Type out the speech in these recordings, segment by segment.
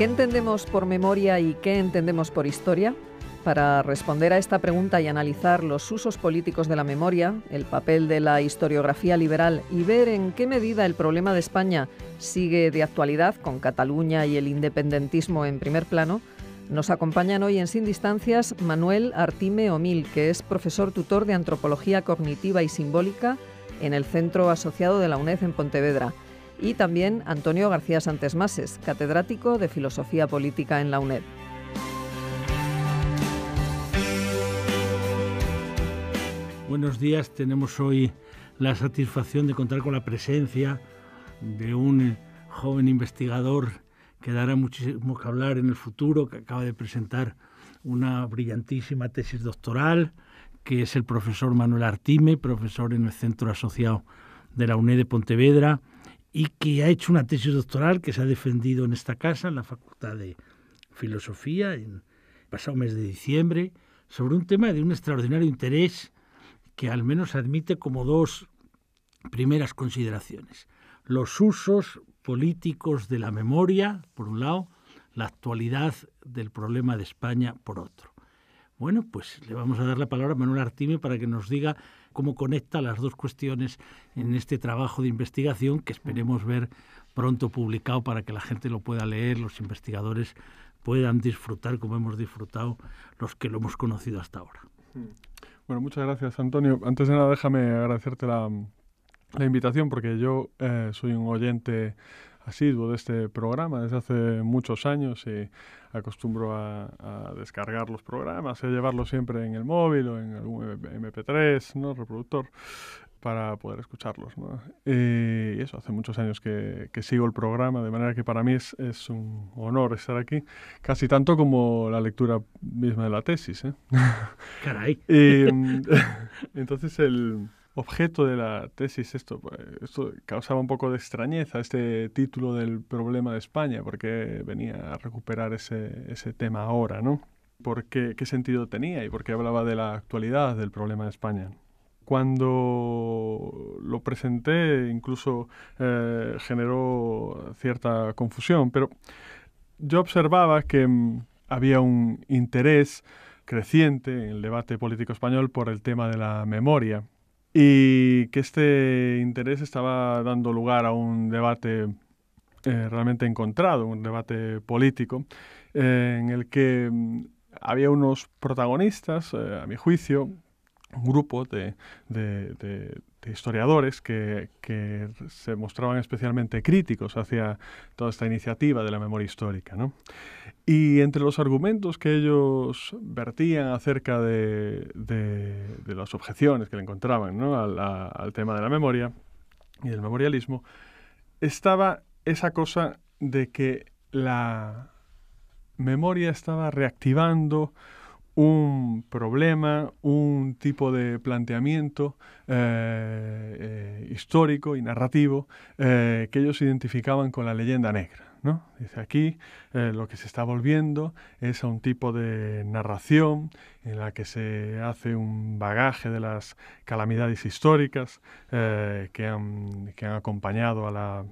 ¿Qué entendemos por memoria y qué entendemos por historia? Para responder a esta pregunta y analizar los usos políticos de la memoria, el papel de la historiografía liberal y ver en qué medida el problema de España sigue de actualidad con Cataluña y el independentismo en primer plano, nos acompañan hoy en Sin Distancias Manuel Artime Omil, que es profesor tutor de Antropología Cognitiva y Simbólica en el Centro Asociado de la UNED en Pontevedra y también Antonio García Santes Mases, catedrático de Filosofía Política en la UNED. Buenos días, tenemos hoy la satisfacción de contar con la presencia de un joven investigador que dará muchísimo que hablar en el futuro, que acaba de presentar una brillantísima tesis doctoral, que es el profesor Manuel Artime, profesor en el Centro Asociado de la UNED de Pontevedra, y que ha hecho una tesis doctoral que se ha defendido en esta casa, en la Facultad de Filosofía, en el pasado mes de diciembre, sobre un tema de un extraordinario interés que al menos admite como dos primeras consideraciones. Los usos políticos de la memoria, por un lado, la actualidad del problema de España, por otro. Bueno, pues le vamos a dar la palabra a Manuel Artime para que nos diga cómo conecta las dos cuestiones en este trabajo de investigación que esperemos ver pronto publicado para que la gente lo pueda leer, los investigadores puedan disfrutar como hemos disfrutado los que lo hemos conocido hasta ahora. Bueno, muchas gracias Antonio. Antes de nada déjame agradecerte la, invitación porque yo eh, soy un oyente asiduo de este programa desde hace muchos años y acostumbro a, descargar los programas, a llevarlos siempre en el móvil o en algún MP3, ¿no? reproductor, para poder escucharlos. y eso, hace muchos años que, sigo el programa, de manera que para mí es, un honor estar aquí, casi tanto como la lectura misma de la tesis. ¿eh? Caray. entonces el objeto de la tesis, pues, esto, causaba un poco de extrañeza, este título del problema de España, porque venía a recuperar ese, tema ahora, ¿no? Porque, ¿Qué sentido tenía y por qué hablaba de la actualidad del problema de España? Cuando lo presenté, incluso eh, generó cierta confusión, pero yo observaba que mm, había un interés creciente en el debate político español por el tema de la memoria y que este interés estaba dando lugar a un debate eh, realmente encontrado, un debate político, eh, en el que mm, había unos protagonistas, eh, a mi juicio, grupo de, historiadores que, se mostraban especialmente críticos hacia toda esta iniciativa de la memoria histórica. ¿no? Y entre los argumentos que ellos vertían acerca de, las objeciones que le encontraban al, al tema de la memoria y del memorialismo, estaba esa cosa de que la memoria estaba reactivando un problema, un tipo de planteamiento eh, eh, histórico y narrativo eh, que ellos identificaban con la leyenda negra. Dice aquí lo que se está volviendo es a un tipo de narración en la que se hace un bagaje de las calamidades históricas que han, acompañado a la,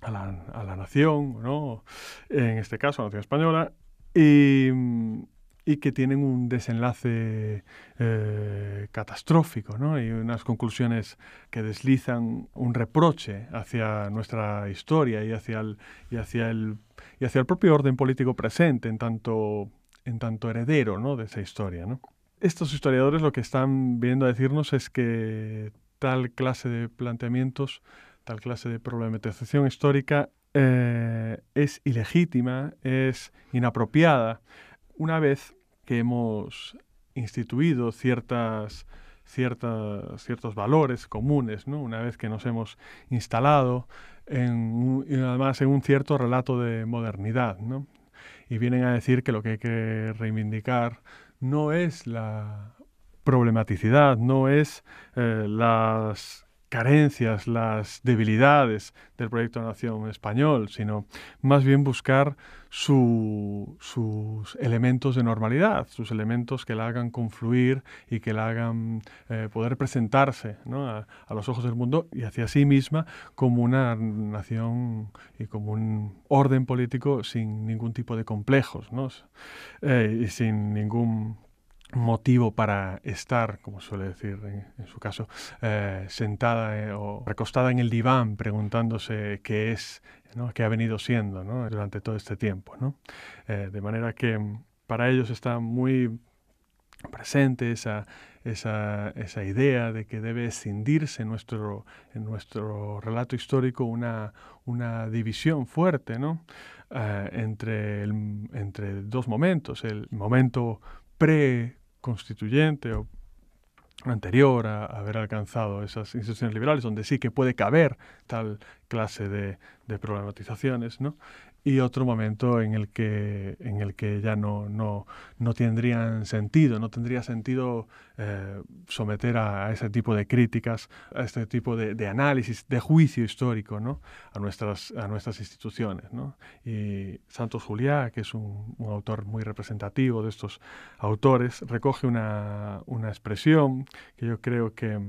a la, nación, ¿no? en este caso a la nación española, y, y que tienen un desenlace eh, catastrófico ¿no? y unas conclusiones que deslizan un reproche hacia nuestra historia y hacia el, y hacia el, y hacia el propio orden político presente en tanto, en tanto heredero ¿no? de esa historia. Estos historiadores lo que están viendo a decirnos es que tal clase de planteamientos, tal clase de problematización histórica eh, es ilegítima, es inapropiada una vez que hemos instituido ciertas, ciertas, ciertos valores comunes, ¿no? una vez que nos hemos instalado en, además en un cierto relato de modernidad. Y vienen a decir que lo que hay que reivindicar no es la problematicidad, no es eh, las carencias, las debilidades del proyecto de Nación Español, sino más bien buscar sus elementos de normalidad, sus elementos que la hagan confluir y que la hagan eh, poder presentarse a, los ojos del mundo y hacia sí misma como una nación y como un orden político sin ningún tipo de complejos eh, y sin ningún motivo para estar, como suele decir en, su caso, eh, sentada eh, o recostada en el diván preguntándose qué es, ¿no? qué ha venido siendo durante todo este tiempo. Eh, de manera que para ellos está muy presente esa, esa, idea de que debe escindirse en nuestro, en nuestro relato histórico una, una división fuerte entre, entre dos momentos, el momento pre constituyente o anterior a haber alcanzado esas instituciones liberales, donde sí que puede caber tal clase de, problematizaciones, ¿no? y otro momento en el que, en el que ya no, no, tendrían sentido, no tendría sentido eh, someter a, ese tipo de críticas, a este tipo de, análisis, de juicio histórico ¿no? a, nuestras, a nuestras instituciones. Y Santos Juliá, que es un, autor muy representativo de estos autores, recoge una, expresión que yo creo que,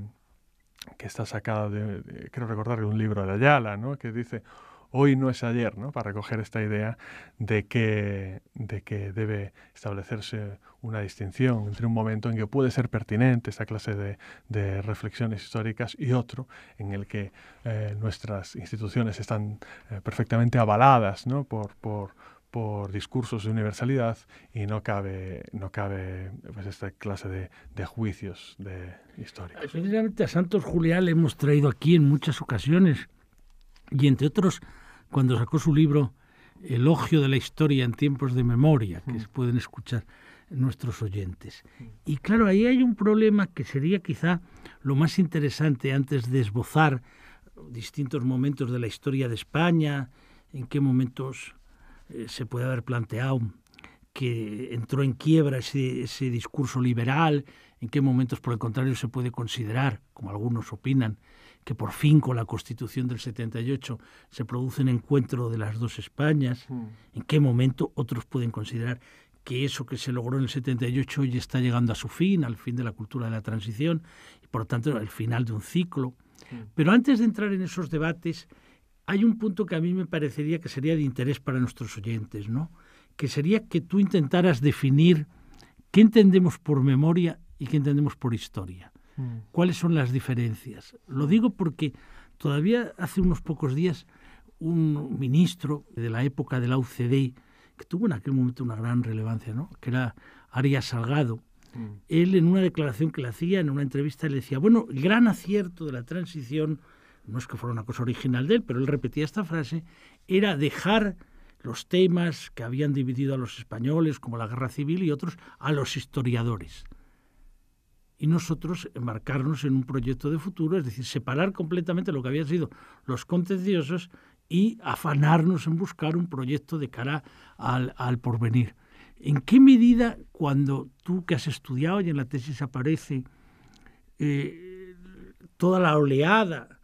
está sacada de, quiero creo un libro de Ayala, ¿no? que dice hoy no es ayer, ¿no? para recoger esta idea de que, de que debe establecerse una distinción entre un momento en que puede ser pertinente esta clase de, de reflexiones históricas y otro en el que eh, nuestras instituciones están eh, perfectamente avaladas ¿no? por, discursos de universalidad y no cabe, no cabe pues, esta clase de, juicios de historia. Especialmente a Santos Julián le hemos traído aquí en muchas ocasiones y entre otros cuando sacó su libro Elogio de la Historia en tiempos de memoria, que se pueden escuchar nuestros oyentes. Y claro, ahí hay un problema que sería quizá lo más interesante antes de esbozar distintos momentos de la historia de España, en qué momentos eh, se puede haber planteado que entró en quiebra ese, discurso liberal, en qué momentos, por el contrario, se puede considerar, como algunos opinan, que por fin con la Constitución del 78 se produce un encuentro de las dos Españas, mm. en qué momento otros pueden considerar que eso que se logró en el 78 hoy está llegando a su fin, al fin de la cultura de la transición, y por lo tanto al final de un ciclo. Mm. Pero antes de entrar en esos debates, hay un punto que a mí me parecería que sería de interés para nuestros oyentes, ¿no? que sería que tú intentaras definir qué entendemos por memoria y qué entendemos por historia. Mm. cuáles son las diferencias. Lo digo porque todavía hace unos pocos días un ministro de la época de la UCD, que tuvo en aquel momento una gran relevancia, que era Arias Salgado, mm. él en una declaración que le hacía, en una entrevista, le decía, bueno, el gran acierto de la transición, no es que fuera una cosa original de él, pero él repetía esta frase, era dejar los temas que habían dividido a los españoles, como la guerra civil y otros, a los historiadores y nosotros embarcarnos en un proyecto de futuro, es decir, separar completamente lo que habían sido los contenciosos y afanarnos en buscar un proyecto de cara al, porvenir. ¿En qué medida cuando tú que has estudiado y en la tesis aparece eh, toda la oleada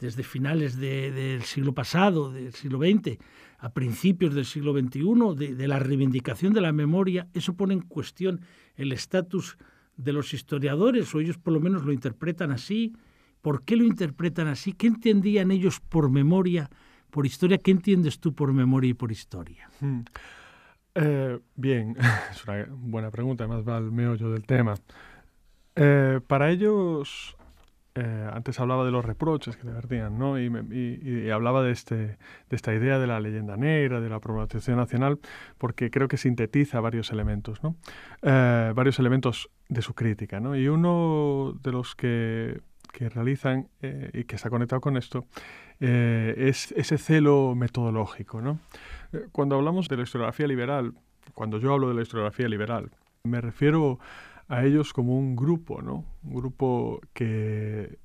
desde finales del siglo pasado, del siglo XX, a principios del siglo XXI, de la reivindicación de la memoria, eso pone en cuestión el estatus de los historiadores, o ellos por lo menos lo interpretan así. ¿Por qué lo interpretan así? ¿Qué entendían ellos por memoria, por historia? ¿Qué entiendes tú por memoria y por historia? Hmm. Eh, bien, es una buena pregunta, además va al meollo del tema. Eh, para ellos eh, antes hablaba de los reproches que le vertían, ¿no? Y, hablaba de, este, de esta idea de la leyenda negra, de la promoción nacional, porque creo que sintetiza varios elementos, ¿no? Eh, varios elementos de su crítica, ¿no? Y uno de los que, que realizan eh, y que está conectado con esto es ese celo metodológico, ¿no? Cuando hablamos de la historiografía liberal, cuando yo hablo de la historiografía liberal, me refiero a a ellos como un grupo, ¿no? Un grupo que,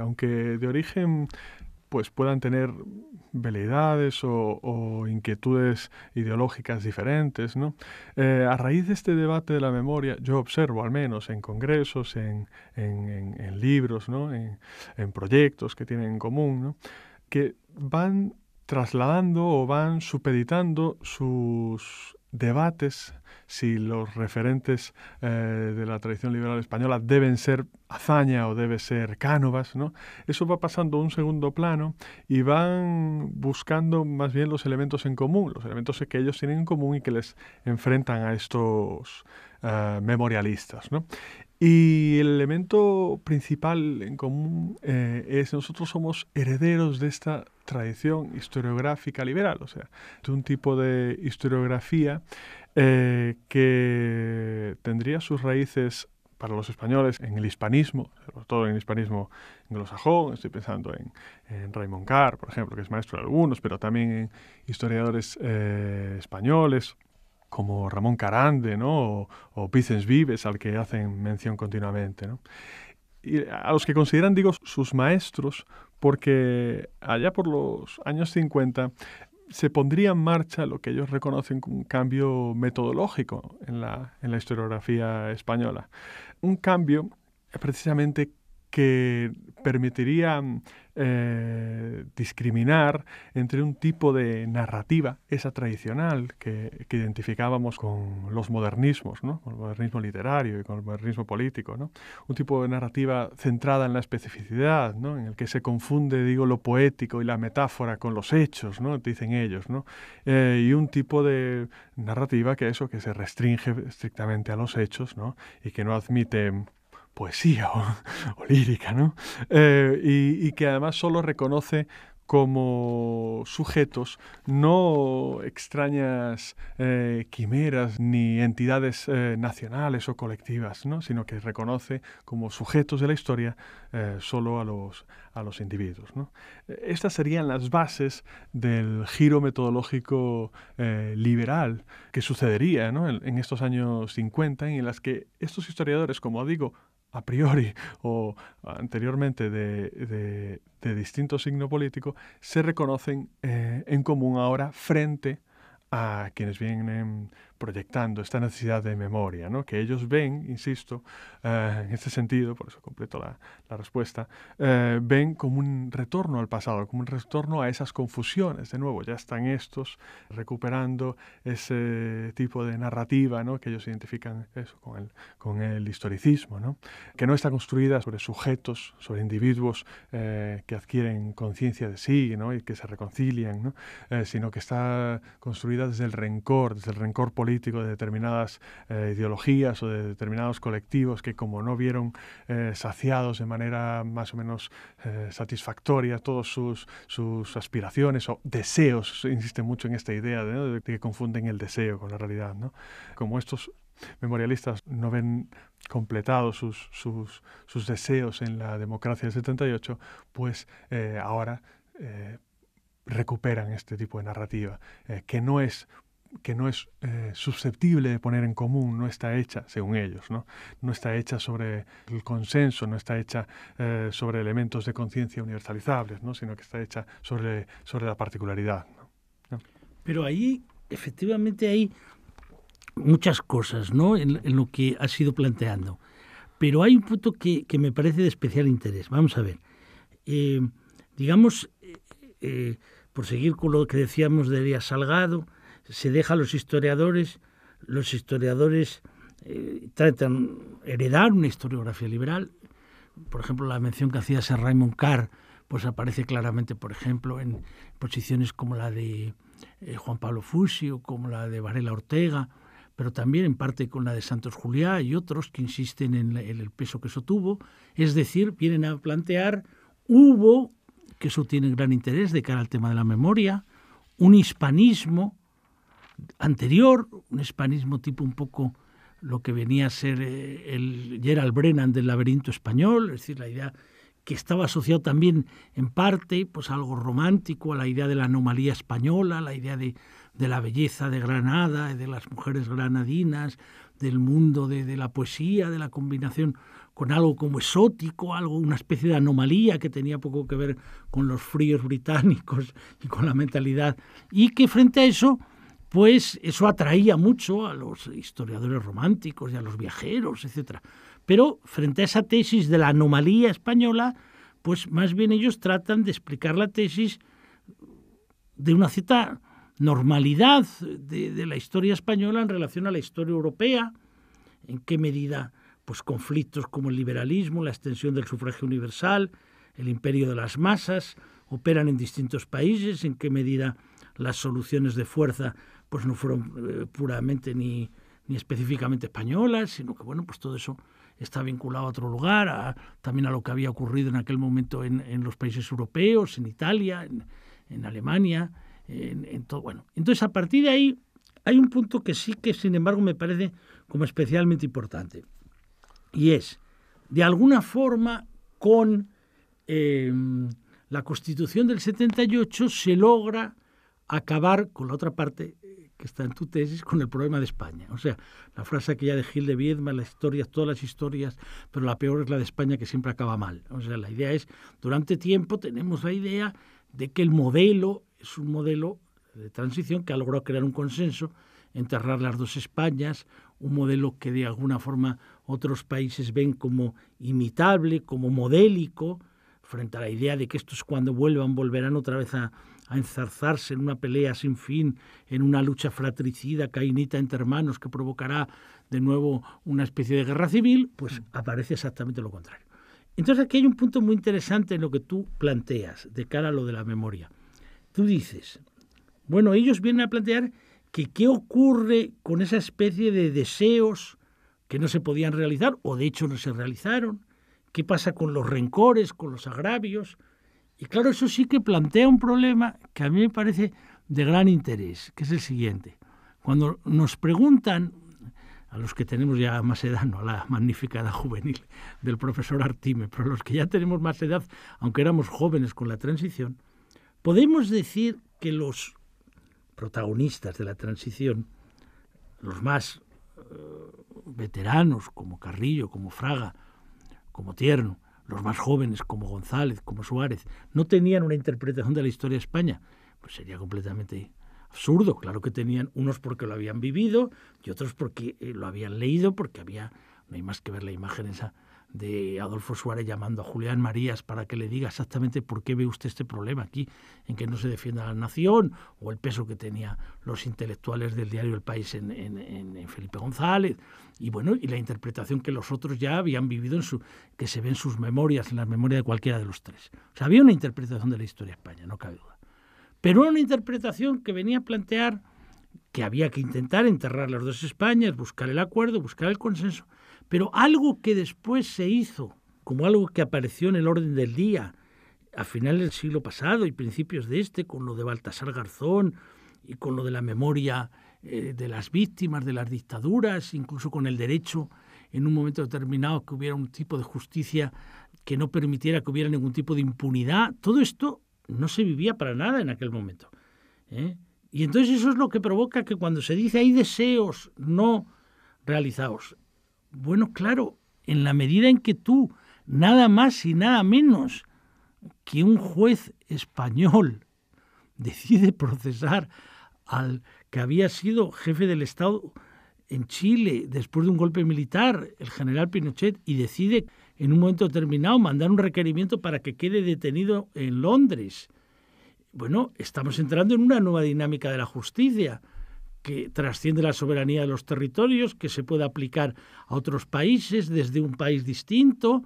aunque de origen pues puedan tener veleidades o, inquietudes ideológicas diferentes. Eh, a raíz de este debate de la memoria, yo observo al menos en congresos, en, libros, en, proyectos que tienen en común, que van trasladando o van supeditando sus debates si los referentes eh, de la tradición liberal española deben ser Azaña o debe ser Cánovas, ¿no? Eso va pasando a un segundo plano y van buscando más bien los elementos en común, los elementos que ellos tienen en común y que les enfrentan a estos eh, memorialistas, Y el elemento principal en común eh, es nosotros somos herederos de esta tradición historiográfica liberal, o sea, de un tipo de historiografía eh, que tendría sus raíces para los españoles en el hispanismo, sobre todo en el hispanismo anglosajón, estoy pensando en, en Raymond Carr, por ejemplo, que es maestro de algunos, pero también en historiadores eh, españoles como Ramón Carande ¿no? o, Picens Vives, al que hacen mención continuamente. Y a los que consideran, digo, sus maestros, porque allá por los años 50 se pondría en marcha lo que ellos reconocen como un cambio metodológico en la, historiografía española. Un cambio precisamente que permitiría eh, discriminar entre un tipo de narrativa, esa tradicional que, identificábamos con los modernismos, con el modernismo literario y con el modernismo político, un tipo de narrativa centrada en la especificidad, en el que se confunde digo, lo poético y la metáfora con los hechos, ¿no? dicen ellos, eh, y un tipo de narrativa que eso que se restringe estrictamente a los hechos y que no admite poesía o, lírica, ¿no? Eh, y, que además solo reconoce como sujetos, no extrañas eh, quimeras ni entidades eh, nacionales o colectivas, sino que reconoce como sujetos de la historia solo a los, a los individuos. Estas serían las bases del giro metodológico liberal que sucedería en, en, estos años 50 y en las que estos historiadores, como digo, a priori o anteriormente de, distinto signo político, se reconocen eh, en común ahora frente a quienes vienen proyectando esta necesidad de memoria, ¿no? que ellos ven, insisto, eh, en este sentido, por eso completo la, respuesta, eh, ven como un retorno al pasado, como un retorno a esas confusiones. De nuevo, ya están estos recuperando ese tipo de narrativa ¿no? que ellos identifican eso, con, el, con el historicismo, ¿no? que no está construida sobre sujetos, sobre individuos eh, que adquieren conciencia de sí ¿no? y que se reconcilian, ¿no? sino que está construida desde el rencor, desde el rencor político de determinadas eh, ideologías o de determinados colectivos que como no vieron eh, saciados de manera más o menos eh, satisfactoria todas sus, sus aspiraciones o deseos, insiste mucho en esta idea de, que confunden el deseo con la realidad, como estos memorialistas no ven completados sus, deseos en la democracia del 78, pues ahora recuperan este tipo de narrativa, que no es que no es eh, susceptible de poner en común, no está hecha, según ellos, no, está hecha sobre el consenso, no está hecha eh, sobre elementos de conciencia universalizables, ¿no? sino que está hecha sobre, la particularidad. Pero ahí, efectivamente, hay muchas cosas ¿no? En, lo que has ido planteando. Pero hay un punto que, me parece de especial interés. Vamos a ver. Eh, digamos, por seguir con lo que decíamos de Elías Salgado, se deja a los historiadores, los historiadores eh, tratan heredar una historiografía liberal. Por ejemplo, la mención que hacía Sir Raymond Carr, pues aparece claramente, por ejemplo, en posiciones como la de eh, Juan Pablo Fusio, como la de Varela Ortega, pero también en parte con la de Santos Juliá y otros que insisten en el peso que eso tuvo. Es decir, vienen a plantear, hubo, que eso tiene gran interés de cara al tema de la memoria, un hispanismo anterior, un hispanismo tipo un poco lo que venía a ser eh, el Gerald Brennan del laberinto español, es decir, la idea que estaba asociado también en parte pues, algo romántico, a la idea de la anomalía española, la idea de, la belleza de Granada, de las mujeres granadinas, del mundo de, de, la poesía, de la combinación con algo como exótico, algo, una especie de anomalía que tenía poco que ver con los fríos británicos y con la mentalidad, y que frente a eso pues eso atraía mucho a los historiadores románticos y a los viajeros, etc. Pero frente a esa tesis de la anomalía española, pues más bien ellos tratan de explicar la tesis de una cierta normalidad de, la historia española en relación a la historia europea, en qué medida pues conflictos como el liberalismo, la extensión del sufragio universal, el imperio de las masas operan en distintos países, en qué medida las soluciones de fuerza pues no fueron eh, puramente ni, ni específicamente españolas, sino que bueno, pues todo eso está vinculado a otro lugar, a, también a lo que había ocurrido en aquel momento en, en los países europeos, en Italia, en, Alemania, en, todo. Bueno, entonces a partir de ahí hay un punto que sí que, sin embargo, me parece como especialmente importante. Y es, de alguna forma, con em, la Constitución del 78 se logra acabar con la otra parte que está en tu tesis con el problema de España. O sea, la frase que aquella de Gil de Viedma, la historia, todas las historias, pero la peor es la de España que siempre acaba mal. O sea, la idea es, durante tiempo tenemos la idea de que el modelo es un modelo de transición que ha logrado crear un consenso, enterrar las dos Españas, un modelo que de alguna forma otros países ven como imitable, como modélico, frente a la idea de que estos cuando vuelvan volverán otra vez a, enzarzarse en una pelea sin fin, en una lucha fratricida, cainita entre hermanos, que provocará de nuevo una especie de guerra civil, pues mm. aparece exactamente lo contrario. Entonces aquí hay un punto muy interesante en lo que tú planteas de cara a lo de la memoria. Tú dices, bueno, ellos vienen a plantear que qué ocurre con esa especie de deseos que no se podían realizar o de hecho no se realizaron, qué pasa con los rencores, con los agravios. Y claro, eso sí que plantea un problema que a mí me parece de gran interés, que es el siguiente. Cuando nos preguntan, a los que tenemos ya más edad, no a la magnífica edad juvenil del profesor Artime, pero a los que ya tenemos más edad, aunque éramos jóvenes con la transición, podemos decir que los protagonistas de la transición, los más eh, veteranos como Carrillo, como Fraga, como Tierno, los más jóvenes como González, como Suárez, no tenían una interpretación de la historia de España, pues sería completamente absurdo. Claro que tenían unos porque lo habían vivido y otros porque eh, lo habían leído, porque había, no hay más que ver la imagen esa de Adolfo Suárez llamando a Julián Marías para que le diga exactamente por qué ve usted este problema aquí, en que no se defienda la nación, o el peso que tenían los intelectuales del diario El País en, Felipe González, y bueno, y la interpretación que los otros ya habían vivido en su, que se ve en sus memorias, en la memoria de cualquiera de los tres. O sea, había una interpretación de la historia de España, no cabe duda. Pero una interpretación que venía a plantear que había que intentar enterrar las dos Españas, buscar el acuerdo, buscar el consenso, pero algo que después se hizo, como algo que apareció en el orden del día a finales del siglo pasado y principios de este, con lo de Baltasar Garzón y con lo de la memoria eh, de las víctimas de las dictaduras, incluso con el derecho en un momento determinado que hubiera un tipo de justicia que no permitiera que hubiera ningún tipo de impunidad, todo esto no se vivía para nada en aquel momento. ¿eh? Y entonces eso es lo que provoca que cuando se dice hay deseos no realizados, bueno, claro, en la medida en que tú, nada más y nada menos que un juez español, decide procesar al que había sido jefe del Estado en Chile después de un golpe militar, el general Pinochet, y decide en un momento determinado mandar un requerimiento para que quede detenido en Londres. Bueno, estamos entrando en una nueva dinámica de la justicia que trasciende la soberanía de los territorios, que se puede aplicar a otros países desde un país distinto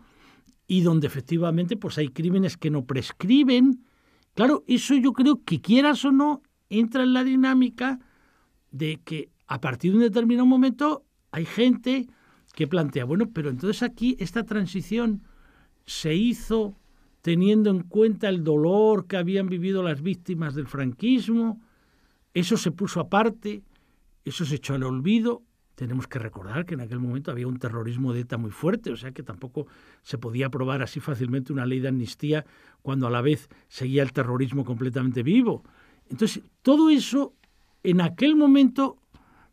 y donde efectivamente pues hay crímenes que no prescriben. Claro, eso yo creo que quieras o no entra en la dinámica de que a partir de un determinado momento hay gente que plantea, bueno, pero entonces aquí esta transición se hizo teniendo en cuenta el dolor que habían vivido las víctimas del franquismo, eso se puso aparte, eso se echó al olvido. Tenemos que recordar que en aquel momento había un terrorismo de ETA muy fuerte, o sea que tampoco se podía aprobar así fácilmente una ley de amnistía cuando a la vez seguía el terrorismo completamente vivo. Entonces, todo eso en aquel momento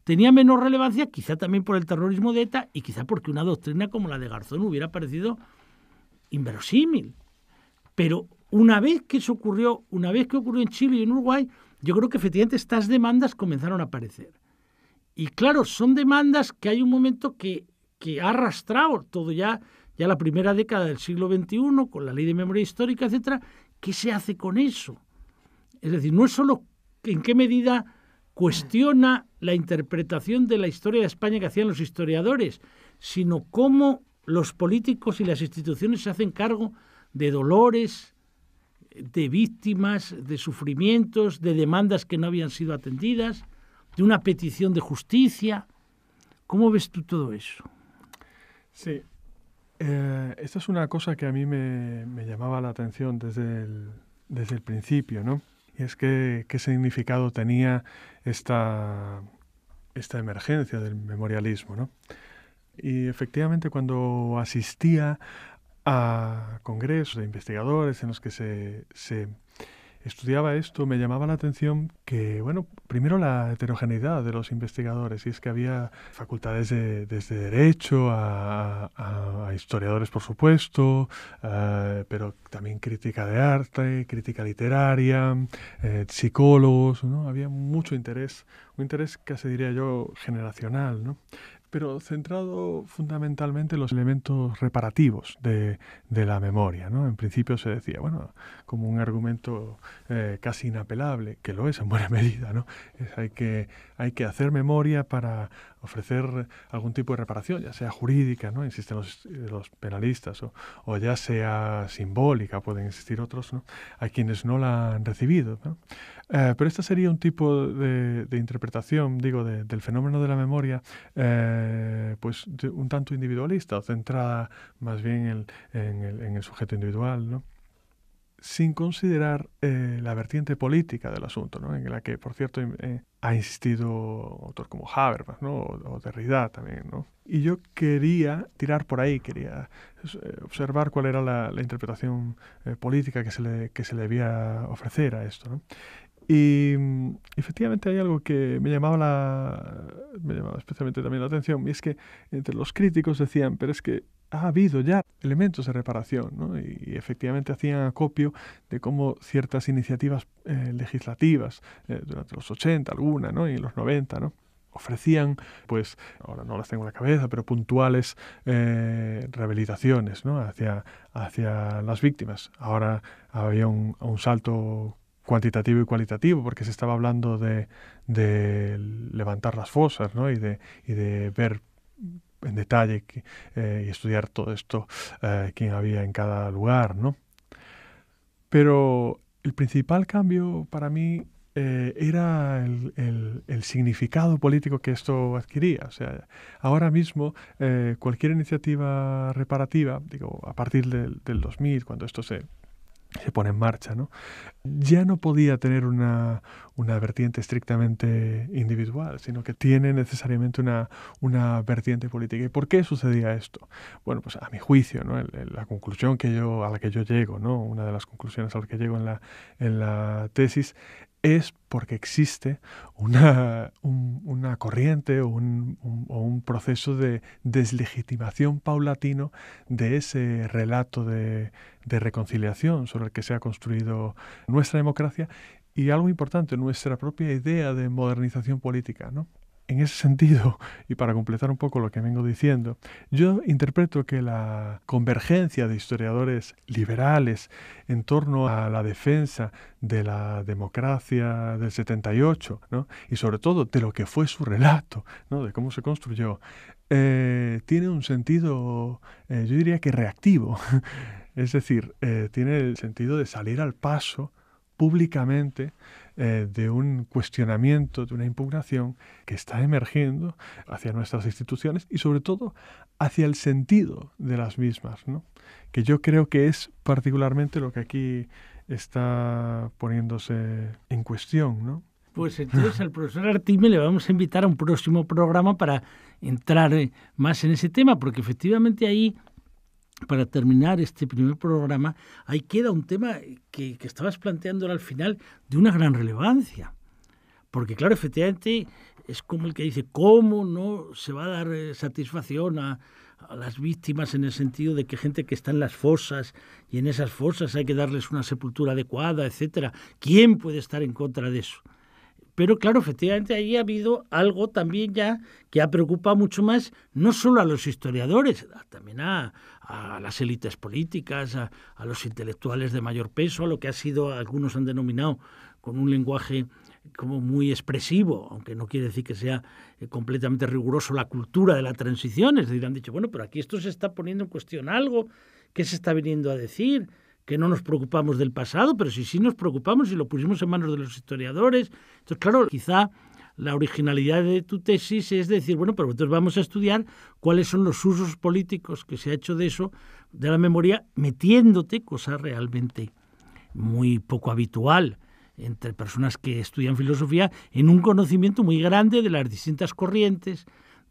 tenía menos relevancia, quizá también por el terrorismo de ETA y quizá porque una doctrina como la de Garzón hubiera parecido inverosímil. Pero una vez que eso ocurrió, una vez que ocurrió en Chile y en Uruguay, yo creo que efectivamente estas demandas comenzaron a aparecer. Y claro, son demandas que hay un momento que, ha arrastrado todo ya, ya la primera década del siglo XXI, con la ley de memoria histórica, etcétera. ¿Qué se hace con eso? Es decir, no es solo en qué medida cuestiona la interpretación de la historia de España que hacían los historiadores, sino cómo los políticos y las instituciones se hacen cargo de dolores, de víctimas, de sufrimientos, de demandas que no habían sido atendidas, de una petición de justicia. ¿Cómo ves tú todo eso? Sí, eh, esta es una cosa que a mí me, me llamaba la atención desde el, desde el principio, ¿no? Y es que qué significado tenía esta, esta emergencia del memorialismo, ¿no? Y efectivamente cuando asistía a congresos de investigadores en los que se, estudiaba esto, me llamaba la atención que, bueno, primero la heterogeneidad de los investigadores, y es que había facultades desde Derecho a, historiadores, por supuesto, eh, pero también crítica de arte, crítica literaria, eh, psicólogos, ¿no? Había mucho interés, un interés casi diría yo generacional, ¿no? pero centrado fundamentalmente en los elementos reparativos de, la memoria. ¿no? En principio se decía, bueno, como un argumento eh, casi inapelable, que lo es en buena medida, ¿no? hay, que, hay que hacer memoria para, ofrecer algún tipo de reparación, ya sea jurídica, ¿no? Insisten los, penalistas, o, ya sea simbólica, pueden existir otros, ¿no? A quienes no la han recibido, ¿no? Eh, pero este sería un tipo de, interpretación, digo, del fenómeno de la memoria, eh, pues un tanto individualista, o centrada más bien en, el, en el, sujeto individual, ¿no? sin considerar eh, la vertiente política del asunto, ¿no? en la que, por cierto, eh, ha insistido otros como Habermas ¿no? o, Derrida también. ¿no? Y yo quería tirar por ahí, quería eh, observar cuál era la, interpretación política que se, le, que se le debía ofrecer a esto. ¿no? Y mm, efectivamente hay algo que me llamaba, la, me llamaba especialmente también la atención, y es que entre los críticos decían, pero es que ha habido ya elementos de reparación ¿no? y, efectivamente hacían acopio de cómo ciertas iniciativas eh, legislativas eh, durante los 80, alguna, ¿no? y los 90, ofrecían, pues, ahora no las tengo en la cabeza, pero puntuales eh, rehabilitaciones hacia, hacia las víctimas. Ahora había un, salto cuantitativo y cualitativo, porque se estaba hablando de, levantar las fosas y, de, y de ver en detalle eh, y estudiar todo esto eh, que había en cada lugar, Pero el principal cambio para mí eh, era el, significado político que esto adquiría. O sea, ahora mismo eh, cualquier iniciativa reparativa, digo, a partir del 2000, cuando esto se, se pone en marcha, ¿no? Ya no podía tener una, una vertiente estrictamente individual, sino que tiene necesariamente una, una, vertiente política. ¿Y por qué sucedía esto? Bueno, pues a mi juicio, ¿no? la conclusión que yo, a la que yo llego, ¿no? Una de las conclusiones a las que llego en la, en la tesis es porque existe una, corriente o un, proceso de deslegitimación paulatino de ese relato de, de reconciliación sobre el que se ha construido nuestra democracia y algo importante, nuestra propia idea de modernización política. ¿no? en ese sentido, y para completar un poco lo que vengo diciendo, yo interpreto que la convergencia de historiadores liberales en torno a la defensa de la democracia del 78, y sobre todo de lo que fue su relato, de cómo se construyó, eh, tiene un sentido, eh, yo diría que reactivo, es decir, eh, tiene el sentido de salir al paso públicamente eh, de un cuestionamiento, de una impugnación que está emergiendo hacia nuestras instituciones y sobre todo hacia el sentido de las mismas, ¿no? que yo creo que es particularmente lo que aquí está poniéndose en cuestión. ¿no? Pues entonces al profesor Artime le vamos a invitar a un próximo programa para entrar eh, más en ese tema, porque efectivamente ahí para terminar este primer programa, ahí queda un tema que, estabas planteando al final de una gran relevancia. Porque claro, efectivamente es como el que dice, ¿cómo no se va a dar eh, satisfacción a, las víctimas en el sentido de que gente que está en las fosas y en esas fosas hay que darles una sepultura adecuada, etcétera? ¿Quién puede estar en contra de eso? Pero claro, efectivamente ahí ha habido algo también ya que ha preocupado mucho más no solo a los historiadores, también a, las élites políticas, a, los intelectuales de mayor peso, a lo que ha sido, algunos han denominado con un lenguaje como muy expresivo, aunque no quiere decir que sea eh, completamente riguroso la cultura de la transición, es decir, han dicho, bueno, pero aquí esto se está poniendo en cuestión algo, ¿qué se está viniendo a decir? que no nos preocupamos del pasado, pero sí sí nos preocupamos y lo pusimos en manos de los historiadores. Entonces, claro, quizá la originalidad de tu tesis es decir, bueno, pero entonces vamos a estudiar cuáles son los usos políticos que se ha hecho de eso, de la memoria, metiéndote, cosa realmente muy poco habitual entre personas que estudian filosofía, en un conocimiento muy grande de las distintas corrientes,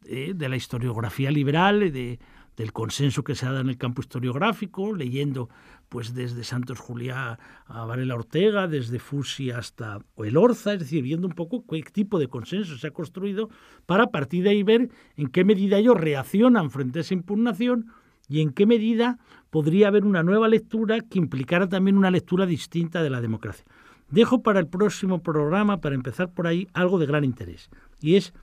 eh, de la historiografía liberal, de, del consenso que se ha dado en el campo historiográfico, leyendo pues desde Santos Juliá a Varela Ortega, desde Fusi hasta el Orza, es decir, viendo un poco qué tipo de consenso se ha construido para a partir de ahí ver en qué medida ellos reaccionan frente a esa impugnación y en qué medida podría haber una nueva lectura que implicara también una lectura distinta de la democracia. Dejo para el próximo programa, para empezar por ahí, algo de gran interés, y es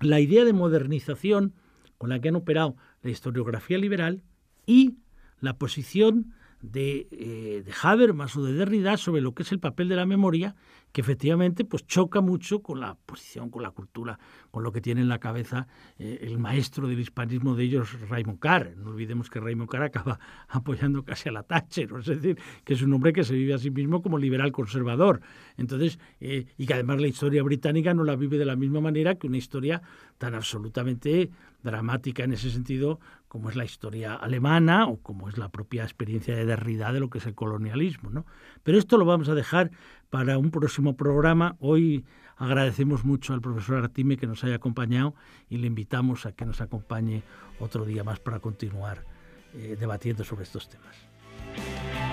la idea de modernización con la que han operado la historiografía liberal y la posición eh, de, Habermas o de Derrida sobre lo que es el papel de la memoria, que efectivamente pues, choca mucho con la posición, con la cultura, con lo que tiene en la cabeza eh, el maestro del hispanismo de ellos, Raymond Carr. No olvidemos que Raymond Carr acaba apoyando casi a la Thatcher, es decir, que es un hombre que se vive a sí mismo como liberal conservador. Entonces, eh, y que además la historia británica no la vive de la misma manera que una historia tan absolutamente dramática en ese sentido como es la historia alemana o como es la propia experiencia de Derrida de lo que es el colonialismo. ¿no? Pero esto lo vamos a dejar para un próximo programa. Hoy agradecemos mucho al profesor Artime que nos haya acompañado y le invitamos a que nos acompañe otro día más para continuar eh, debatiendo sobre estos temas.